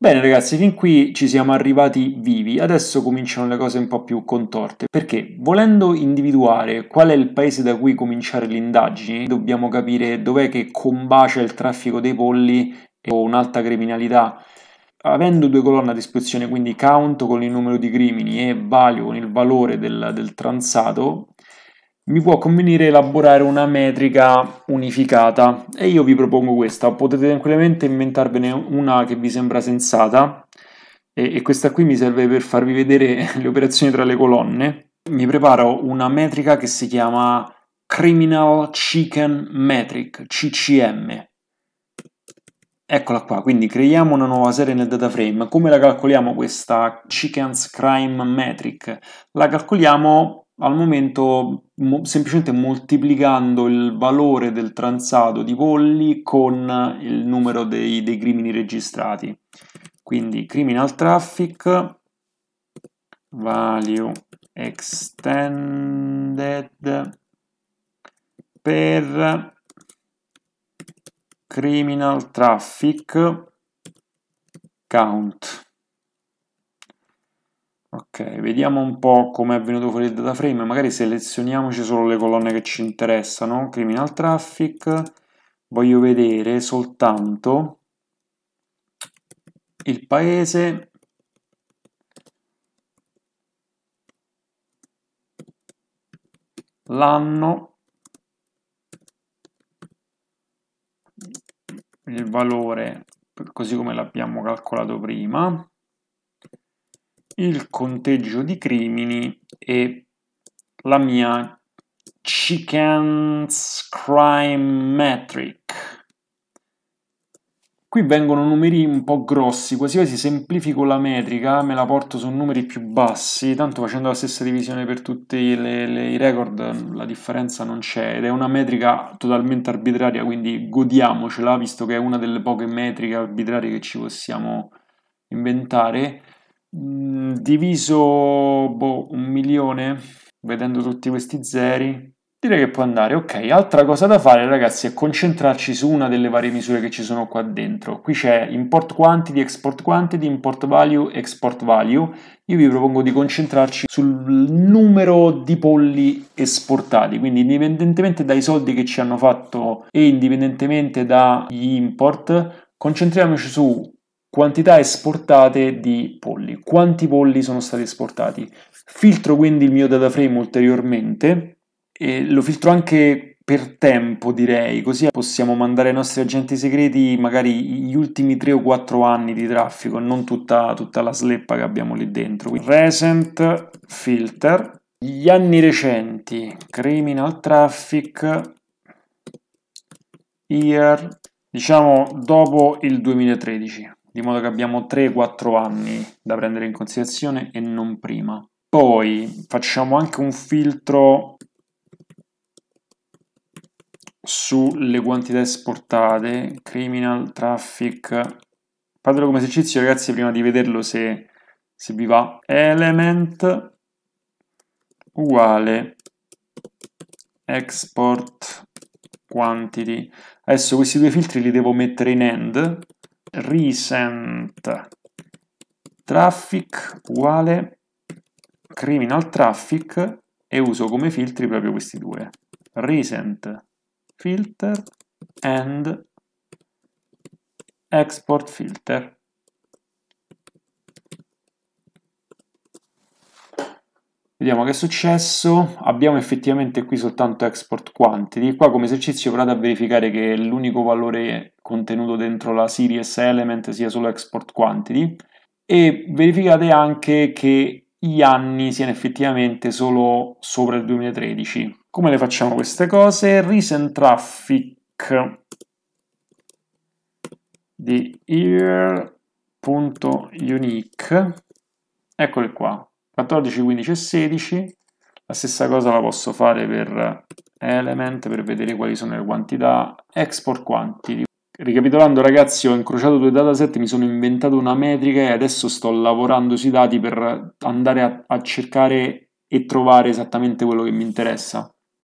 Bene ragazzi, fin qui ci siamo arrivati vivi, adesso cominciano le cose un po' più contorte, perché volendo individuare qual è il paese da cui cominciare le indagini, dobbiamo capire dov'è che combacia il traffico dei polli o un'alta criminalità. Avendo due colonne a disposizione, quindi count con il numero di crimini e value con il valore del, del transato, mi può convenire elaborare una metrica unificata e io vi propongo questa, potete tranquillamente inventarvene una che vi sembra sensata e, e questa qui mi serve per farvi vedere le operazioni tra le colonne. Mi preparo una metrica che si chiama Criminal Chicken Metric, CCM. Eccola qua, quindi creiamo una nuova serie nel dataframe. Come la calcoliamo questa Chicken's Crime Metric? La calcoliamo al momento mo- semplicemente moltiplicando il valore del transato di polli con il numero dei, dei crimini registrati. Quindi criminal traffic value extended per criminal traffic count Ok, vediamo un po' come è venuto fuori il data frame. magari selezioniamoci solo le colonne che ci interessano, criminal traffic, voglio vedere soltanto il paese, l'anno, il valore così come l'abbiamo calcolato prima, il conteggio di crimini e la mia Chicken's Crime Metric. Qui vengono numeri un po' grossi, quasi quasi semplifico la metrica, me la porto su numeri più bassi, tanto facendo la stessa divisione per tutti i record la differenza non c'è ed è una metrica totalmente arbitraria, quindi godiamocela visto che è una delle poche metriche arbitrarie che ci possiamo inventare diviso boh, un milione, vedendo tutti questi zeri, direi che può andare. Ok, altra cosa da fare ragazzi è concentrarci su una delle varie misure che ci sono qua dentro. Qui c'è import quantity, export quantity, import value, export value. Io vi propongo di concentrarci sul numero di polli esportati, quindi indipendentemente dai soldi che ci hanno fatto e indipendentemente dagli import, concentriamoci su quantità esportate di polli, quanti polli sono stati esportati. Filtro quindi il mio data frame ulteriormente e lo filtro anche per tempo direi, così possiamo mandare ai nostri agenti segreti magari gli ultimi 3 o 4 anni di traffico, non tutta, tutta la sleppa che abbiamo lì dentro. Quindi, recent filter, gli anni recenti, criminal traffic, year, diciamo dopo il 2013 di modo che abbiamo 3-4 anni da prendere in considerazione e non prima. Poi facciamo anche un filtro sulle quantità esportate, criminal, traffic. Fatelo come esercizio ragazzi prima di vederlo se, se vi va. Element uguale export quantity. Adesso questi due filtri li devo mettere in end recent traffic uguale criminal traffic e uso come filtri proprio questi due recent filter and export filter Vediamo che è successo, abbiamo effettivamente qui soltanto export quantity, qua come esercizio provate a verificare che l'unico valore contenuto dentro la series element sia solo export quantity e verificate anche che gli anni siano effettivamente solo sopra il 2013. Come le facciamo queste cose? Recent traffic di year.unique, eccole qua, 14, 15 e 16. La stessa cosa la posso fare per element per vedere quali sono le quantità export quantity. Ricapitolando ragazzi ho incrociato due dataset, mi sono inventato una metrica e adesso sto lavorando sui dati per andare a, a cercare e trovare esattamente quello che mi interessa.